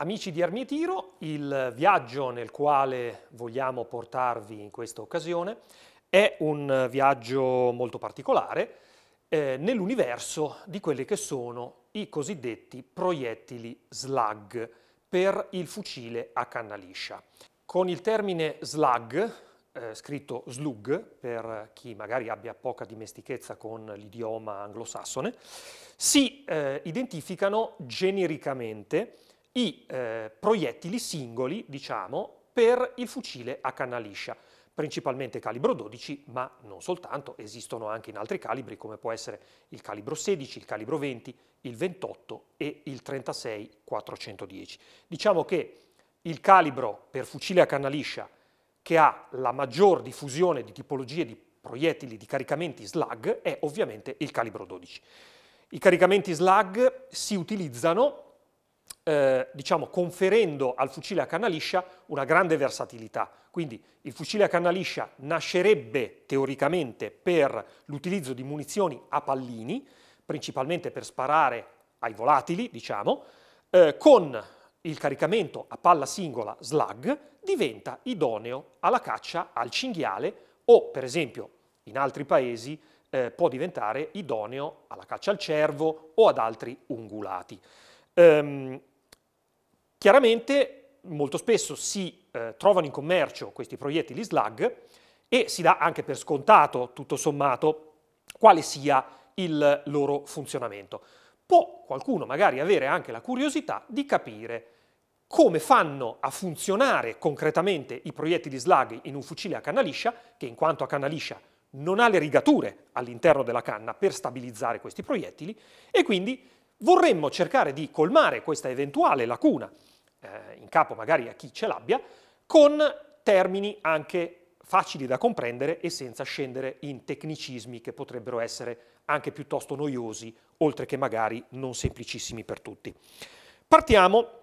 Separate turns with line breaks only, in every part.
Amici di Armitiro, il viaggio nel quale vogliamo portarvi in questa occasione è un viaggio molto particolare eh, nell'universo di quelli che sono i cosiddetti proiettili slug per il fucile a canna liscia. Con il termine slug, eh, scritto slug per chi magari abbia poca dimestichezza con l'idioma anglosassone, si eh, identificano genericamente i eh, proiettili singoli, diciamo, per il fucile a canna liscia, principalmente calibro 12, ma non soltanto, esistono anche in altri calibri come può essere il calibro 16, il calibro 20, il 28 e il 36 410. Diciamo che il calibro per fucile a canna liscia che ha la maggior diffusione di tipologie di proiettili di caricamenti slug è ovviamente il calibro 12. I caricamenti slug si utilizzano eh, diciamo, conferendo al fucile a canna liscia una grande versatilità. Quindi il fucile a canna liscia nascerebbe teoricamente per l'utilizzo di munizioni a pallini, principalmente per sparare ai volatili, diciamo, eh, con il caricamento a palla singola slug diventa idoneo alla caccia al cinghiale o, per esempio, in altri paesi eh, può diventare idoneo alla caccia al cervo o ad altri ungulati. Um, Chiaramente molto spesso si eh, trovano in commercio questi proiettili slug e si dà anche per scontato, tutto sommato, quale sia il loro funzionamento. Può qualcuno magari avere anche la curiosità di capire come fanno a funzionare concretamente i proiettili slug in un fucile a canna liscia, che in quanto a canna liscia non ha le rigature all'interno della canna per stabilizzare questi proiettili e quindi vorremmo cercare di colmare questa eventuale lacuna eh, in capo magari a chi ce l'abbia, con termini anche facili da comprendere e senza scendere in tecnicismi che potrebbero essere anche piuttosto noiosi, oltre che magari non semplicissimi per tutti. Partiamo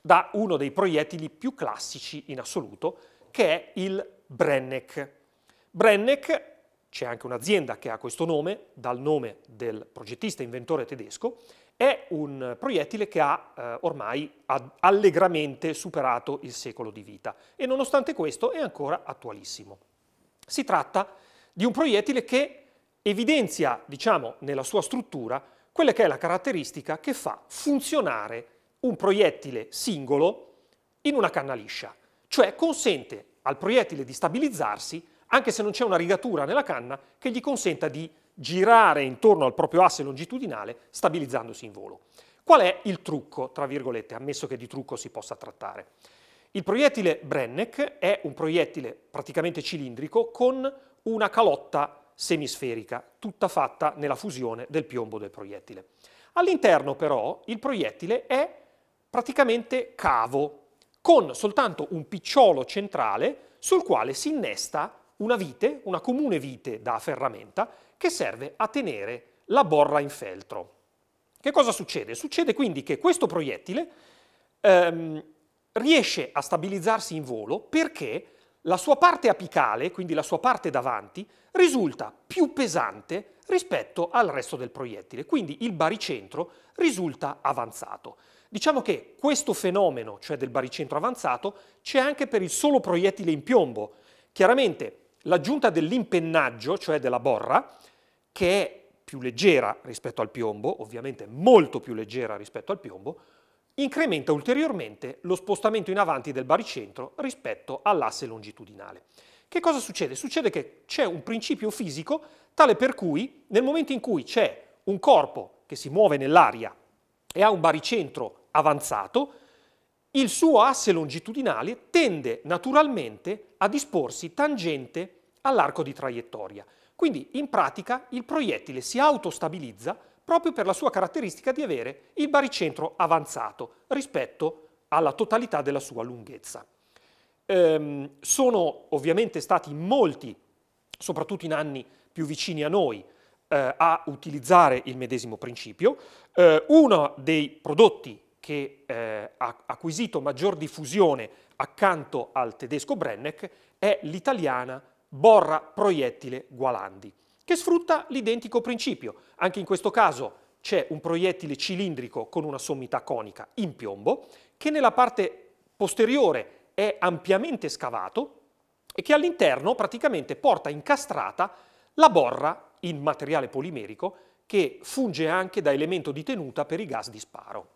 da uno dei proiettili più classici in assoluto, che è il Brenneck. Brenneck, c'è anche un'azienda che ha questo nome, dal nome del progettista inventore tedesco, è un proiettile che ha eh, ormai allegramente superato il secolo di vita e nonostante questo è ancora attualissimo. Si tratta di un proiettile che evidenzia, diciamo, nella sua struttura quella che è la caratteristica che fa funzionare un proiettile singolo in una canna liscia, cioè consente al proiettile di stabilizzarsi anche se non c'è una rigatura nella canna che gli consenta di girare intorno al proprio asse longitudinale stabilizzandosi in volo. Qual è il trucco, tra virgolette, ammesso che di trucco si possa trattare? Il proiettile Brenneck è un proiettile praticamente cilindrico con una calotta semisferica, tutta fatta nella fusione del piombo del proiettile. All'interno però il proiettile è praticamente cavo, con soltanto un picciolo centrale sul quale si innesta una vite, una comune vite da ferramenta, che serve a tenere la borra in feltro. Che cosa succede? Succede quindi che questo proiettile ehm, riesce a stabilizzarsi in volo perché la sua parte apicale, quindi la sua parte davanti, risulta più pesante rispetto al resto del proiettile, quindi il baricentro risulta avanzato. Diciamo che questo fenomeno, cioè del baricentro avanzato, c'è anche per il solo proiettile in piombo. Chiaramente l'aggiunta dell'impennaggio, cioè della borra, che è più leggera rispetto al piombo, ovviamente molto più leggera rispetto al piombo, incrementa ulteriormente lo spostamento in avanti del baricentro rispetto all'asse longitudinale. Che cosa succede? Succede che c'è un principio fisico tale per cui nel momento in cui c'è un corpo che si muove nell'aria e ha un baricentro avanzato, il suo asse longitudinale tende naturalmente a disporsi tangente all'arco di traiettoria. Quindi in pratica il proiettile si autostabilizza proprio per la sua caratteristica di avere il baricentro avanzato rispetto alla totalità della sua lunghezza. Ehm, sono ovviamente stati molti, soprattutto in anni più vicini a noi, eh, a utilizzare il medesimo principio. Eh, uno dei prodotti che eh, ha acquisito maggior diffusione accanto al tedesco Brenneck è l'italiana Borra Proiettile Gualandi, che sfrutta l'identico principio. Anche in questo caso c'è un proiettile cilindrico con una sommità conica in piombo, che nella parte posteriore è ampiamente scavato e che all'interno praticamente porta incastrata la borra in materiale polimerico che funge anche da elemento di tenuta per i gas di sparo.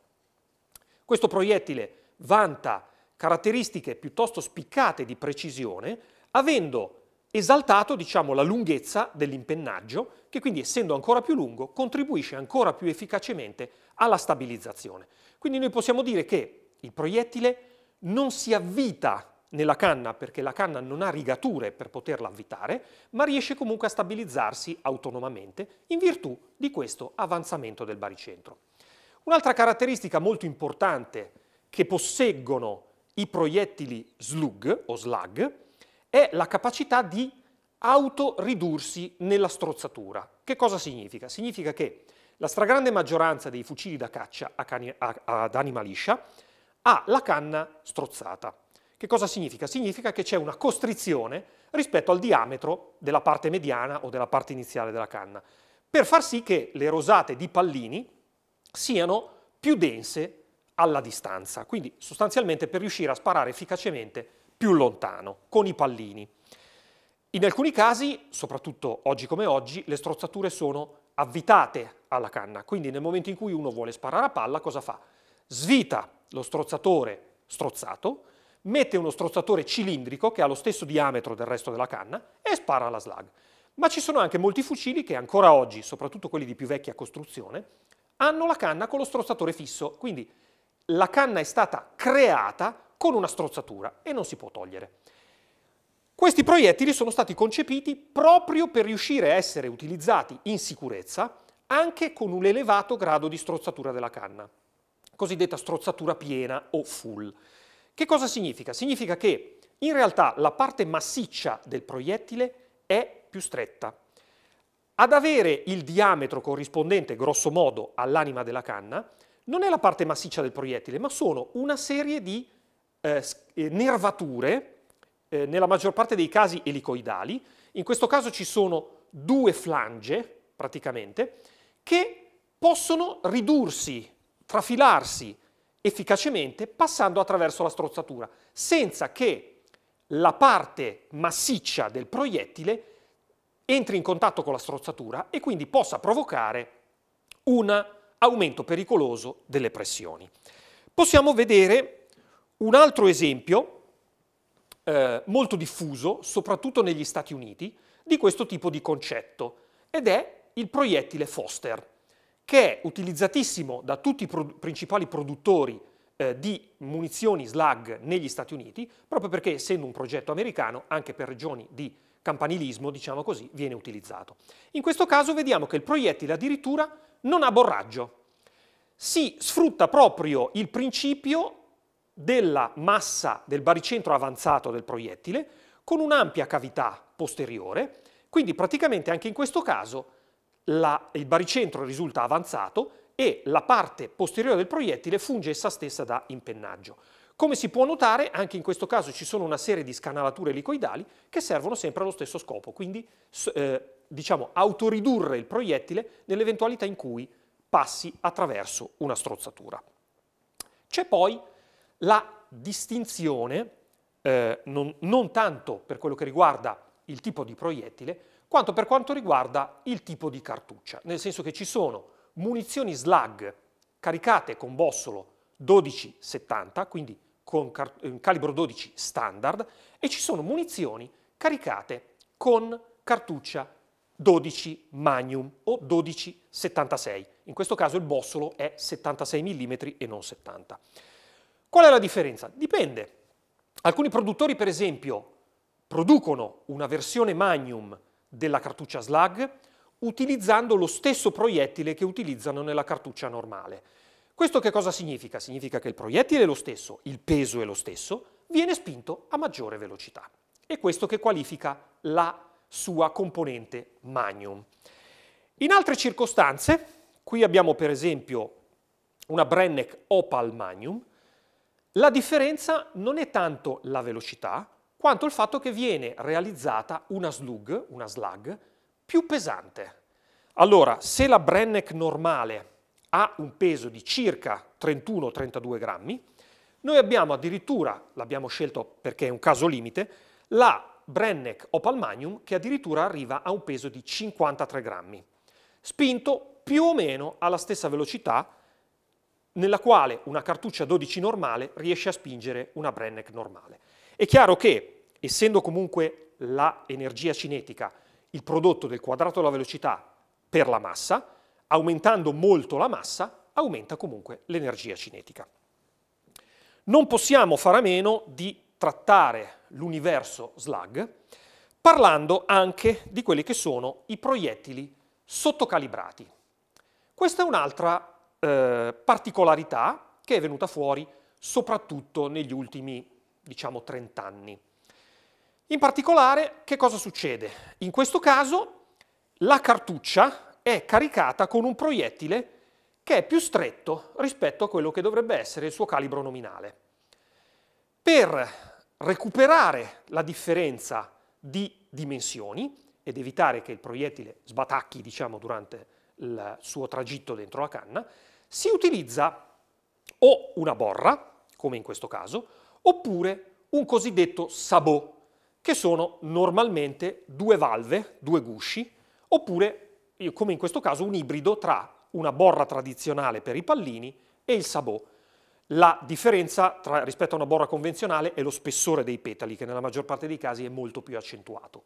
Questo proiettile vanta caratteristiche piuttosto spiccate di precisione, avendo esaltato diciamo, la lunghezza dell'impennaggio, che quindi essendo ancora più lungo contribuisce ancora più efficacemente alla stabilizzazione. Quindi noi possiamo dire che il proiettile non si avvita nella canna perché la canna non ha rigature per poterla avvitare, ma riesce comunque a stabilizzarsi autonomamente in virtù di questo avanzamento del baricentro. Un'altra caratteristica molto importante che posseggono i proiettili slug o slug è la capacità di autoridursi nella strozzatura. Che cosa significa? Significa che la stragrande maggioranza dei fucili da caccia ad anima liscia ha la canna strozzata. Che cosa significa? Significa che c'è una costrizione rispetto al diametro della parte mediana o della parte iniziale della canna, per far sì che le rosate di pallini siano più dense alla distanza, quindi sostanzialmente per riuscire a sparare efficacemente più lontano, con i pallini. In alcuni casi, soprattutto oggi come oggi, le strozzature sono avvitate alla canna, quindi nel momento in cui uno vuole sparare a palla cosa fa? Svita lo strozzatore strozzato, mette uno strozzatore cilindrico che ha lo stesso diametro del resto della canna e spara la slag. Ma ci sono anche molti fucili che ancora oggi, soprattutto quelli di più vecchia costruzione, hanno la canna con lo strozzatore fisso, quindi la canna è stata creata con una strozzatura e non si può togliere. Questi proiettili sono stati concepiti proprio per riuscire a essere utilizzati in sicurezza anche con un elevato grado di strozzatura della canna, cosiddetta strozzatura piena o full. Che cosa significa? Significa che in realtà la parte massiccia del proiettile è più stretta. Ad avere il diametro corrispondente grosso modo all'anima della canna non è la parte massiccia del proiettile, ma sono una serie di eh, eh, nervature, eh, nella maggior parte dei casi elicoidali, in questo caso ci sono due flange praticamente, che possono ridursi, trafilarsi efficacemente passando attraverso la strozzatura, senza che la parte massiccia del proiettile entri in contatto con la strozzatura e quindi possa provocare un aumento pericoloso delle pressioni. Possiamo vedere un altro esempio eh, molto diffuso, soprattutto negli Stati Uniti, di questo tipo di concetto ed è il proiettile Foster, che è utilizzatissimo da tutti i pro principali produttori eh, di munizioni slag negli Stati Uniti, proprio perché essendo un progetto americano, anche per regioni di campanilismo, diciamo così, viene utilizzato. In questo caso vediamo che il proiettile addirittura non ha borraggio. Si sfrutta proprio il principio della massa del baricentro avanzato del proiettile con un'ampia cavità posteriore, quindi praticamente anche in questo caso la, il baricentro risulta avanzato e la parte posteriore del proiettile funge essa stessa da impennaggio. Come si può notare, anche in questo caso ci sono una serie di scanalature elicoidali che servono sempre allo stesso scopo, quindi eh, diciamo autoridurre il proiettile nell'eventualità in cui passi attraverso una strozzatura. C'è poi la distinzione eh, non, non tanto per quello che riguarda il tipo di proiettile, quanto per quanto riguarda il tipo di cartuccia, nel senso che ci sono munizioni slug caricate con bossolo 1270, quindi con eh, calibro 12 standard, e ci sono munizioni caricate con cartuccia 12 Magnum o 1276. In questo caso il bossolo è 76 mm e non 70. Qual è la differenza? Dipende. Alcuni produttori, per esempio, producono una versione magnum della cartuccia slug utilizzando lo stesso proiettile che utilizzano nella cartuccia normale. Questo che cosa significa? Significa che il proiettile è lo stesso, il peso è lo stesso, viene spinto a maggiore velocità. E questo che qualifica la sua componente magnum. In altre circostanze, qui abbiamo per esempio una Brenneck Opal Magnum, la differenza non è tanto la velocità, quanto il fatto che viene realizzata una slug, una slug, più pesante. Allora, se la Brenneck normale ha un peso di circa 31-32 grammi, noi abbiamo addirittura, l'abbiamo scelto perché è un caso limite, la Brenneck Opal Magnum che addirittura arriva a un peso di 53 grammi, spinto più o meno alla stessa velocità nella quale una cartuccia 12 normale riesce a spingere una Brenneck normale. È chiaro che, essendo comunque la energia cinetica il prodotto del quadrato della velocità per la massa, aumentando molto la massa, aumenta comunque l'energia cinetica. Non possiamo fare a meno di trattare l'universo slug parlando anche di quelli che sono i proiettili sottocalibrati. Questa è un'altra eh, particolarità che è venuta fuori soprattutto negli ultimi, diciamo, 30 anni. In particolare, che cosa succede? In questo caso la cartuccia è caricata con un proiettile che è più stretto rispetto a quello che dovrebbe essere il suo calibro nominale. Per recuperare la differenza di dimensioni ed evitare che il proiettile sbatacchi diciamo, durante il suo tragitto dentro la canna, si utilizza o una borra, come in questo caso, oppure un cosiddetto sabot, che sono normalmente due valve, due gusci, oppure, come in questo caso, un ibrido tra una borra tradizionale per i pallini e il sabot. La differenza tra, rispetto a una borra convenzionale è lo spessore dei petali, che nella maggior parte dei casi è molto più accentuato.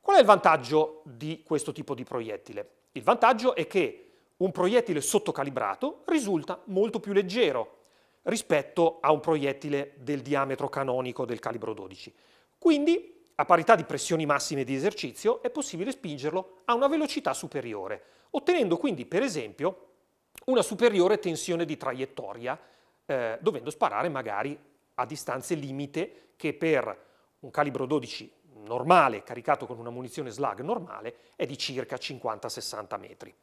Qual è il vantaggio di questo tipo di proiettile? Il vantaggio è che un proiettile sottocalibrato risulta molto più leggero rispetto a un proiettile del diametro canonico del calibro 12. Quindi, a parità di pressioni massime di esercizio, è possibile spingerlo a una velocità superiore, ottenendo quindi, per esempio, una superiore tensione di traiettoria, eh, dovendo sparare magari a distanze limite che per un calibro 12 normale, caricato con una munizione slug normale, è di circa 50-60 metri.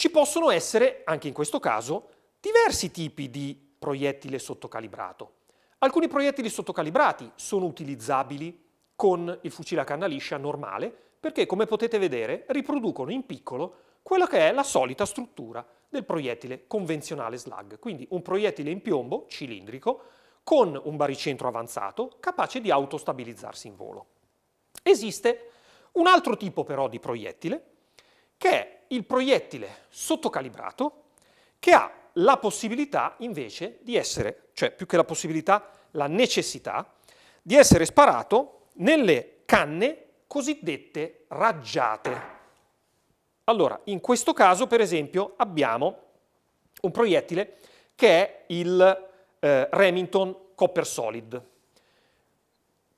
Ci possono essere, anche in questo caso, diversi tipi di proiettile sottocalibrato. Alcuni proiettili sottocalibrati sono utilizzabili con il fucile a canna liscia normale perché, come potete vedere, riproducono in piccolo quella che è la solita struttura del proiettile convenzionale slug, quindi un proiettile in piombo cilindrico con un baricentro avanzato capace di autostabilizzarsi in volo. Esiste un altro tipo però di proiettile che è il proiettile sottocalibrato che ha la possibilità invece di essere, cioè più che la possibilità, la necessità, di essere sparato nelle canne cosiddette raggiate. Allora, in questo caso, per esempio, abbiamo un proiettile che è il eh, Remington Copper Solid.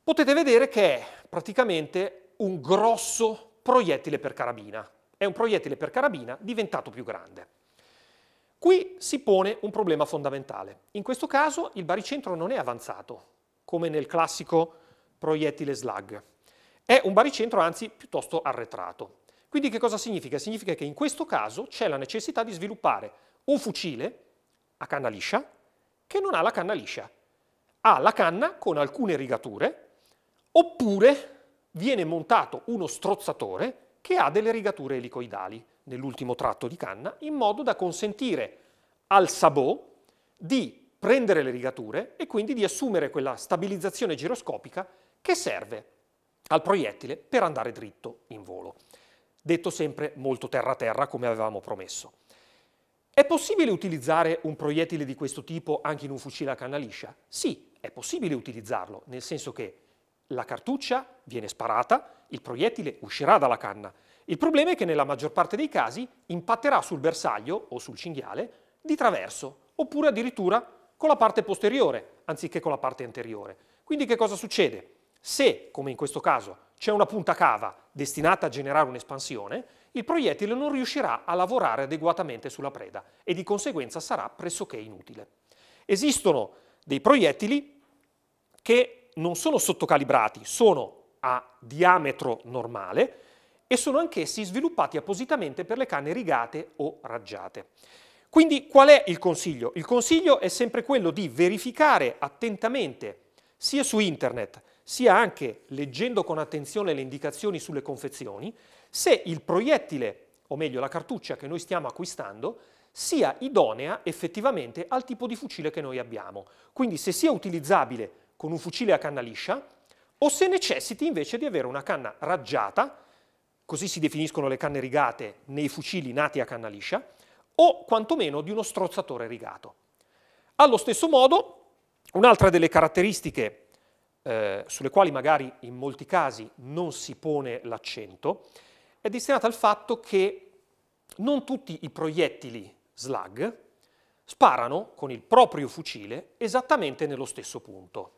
Potete vedere che è praticamente un grosso proiettile per carabina. È un proiettile per carabina diventato più grande. Qui si pone un problema fondamentale. In questo caso il baricentro non è avanzato, come nel classico proiettile slug. È un baricentro anzi piuttosto arretrato. Quindi che cosa significa? Significa che in questo caso c'è la necessità di sviluppare un fucile a canna liscia che non ha la canna liscia. Ha la canna con alcune rigature oppure viene montato uno strozzatore che ha delle rigature elicoidali nell'ultimo tratto di canna in modo da consentire al sabot di prendere le rigature e quindi di assumere quella stabilizzazione giroscopica che serve al proiettile per andare dritto in volo. Detto sempre molto terra-terra come avevamo promesso. È possibile utilizzare un proiettile di questo tipo anche in un fucile a canna liscia? Sì, è possibile utilizzarlo, nel senso che la cartuccia viene sparata, il proiettile uscirà dalla canna. Il problema è che nella maggior parte dei casi impatterà sul bersaglio o sul cinghiale di traverso, oppure addirittura con la parte posteriore, anziché con la parte anteriore. Quindi che cosa succede? Se, come in questo caso, c'è una punta cava destinata a generare un'espansione, il proiettile non riuscirà a lavorare adeguatamente sulla preda e di conseguenza sarà pressoché inutile. Esistono dei proiettili che non sono sottocalibrati, sono a diametro normale e sono anch'essi sviluppati appositamente per le canne rigate o raggiate. Quindi qual è il consiglio? Il consiglio è sempre quello di verificare attentamente sia su internet sia anche leggendo con attenzione le indicazioni sulle confezioni se il proiettile, o meglio la cartuccia che noi stiamo acquistando, sia idonea effettivamente al tipo di fucile che noi abbiamo. Quindi se sia utilizzabile con un fucile a canna liscia o se necessiti invece di avere una canna raggiata, così si definiscono le canne rigate nei fucili nati a canna liscia, o quantomeno di uno strozzatore rigato. Allo stesso modo, un'altra delle caratteristiche eh, sulle quali magari in molti casi non si pone l'accento è destinata al fatto che non tutti i proiettili slug sparano con il proprio fucile esattamente nello stesso punto.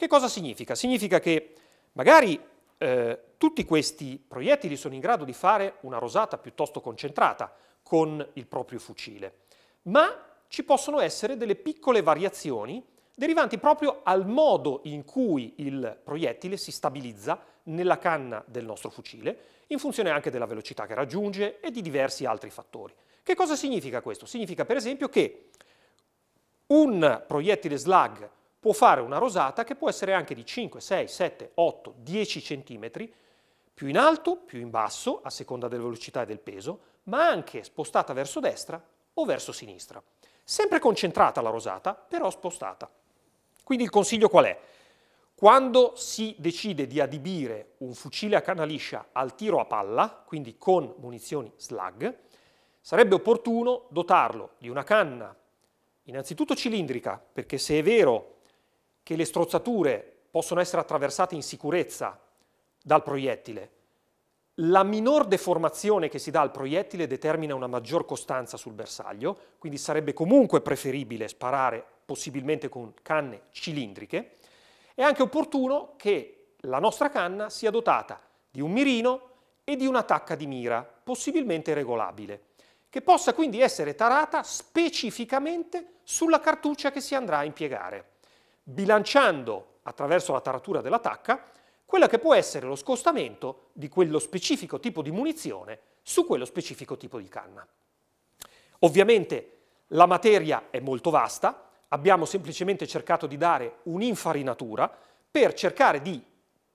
Che cosa significa? Significa che magari eh, tutti questi proiettili sono in grado di fare una rosata piuttosto concentrata con il proprio fucile, ma ci possono essere delle piccole variazioni derivanti proprio al modo in cui il proiettile si stabilizza nella canna del nostro fucile, in funzione anche della velocità che raggiunge e di diversi altri fattori. Che cosa significa questo? Significa per esempio che un proiettile slug può fare una rosata che può essere anche di 5, 6, 7, 8, 10 cm, più in alto, più in basso, a seconda della velocità e del peso, ma anche spostata verso destra o verso sinistra. Sempre concentrata la rosata, però spostata. Quindi il consiglio qual è? Quando si decide di adibire un fucile a canna liscia al tiro a palla, quindi con munizioni slug, sarebbe opportuno dotarlo di una canna innanzitutto cilindrica, perché se è vero che le strozzature possono essere attraversate in sicurezza dal proiettile. La minor deformazione che si dà al proiettile determina una maggior costanza sul bersaglio, quindi sarebbe comunque preferibile sparare possibilmente con canne cilindriche. È anche opportuno che la nostra canna sia dotata di un mirino e di una tacca di mira, possibilmente regolabile, che possa quindi essere tarata specificamente sulla cartuccia che si andrà a impiegare bilanciando attraverso la taratura della tacca quella che può essere lo scostamento di quello specifico tipo di munizione su quello specifico tipo di canna. Ovviamente la materia è molto vasta, abbiamo semplicemente cercato di dare un'infarinatura per cercare di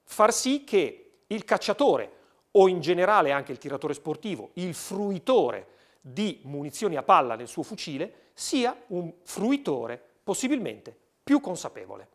far sì che il cacciatore o in generale anche il tiratore sportivo, il fruitore di munizioni a palla nel suo fucile, sia un fruitore possibilmente più consapevole.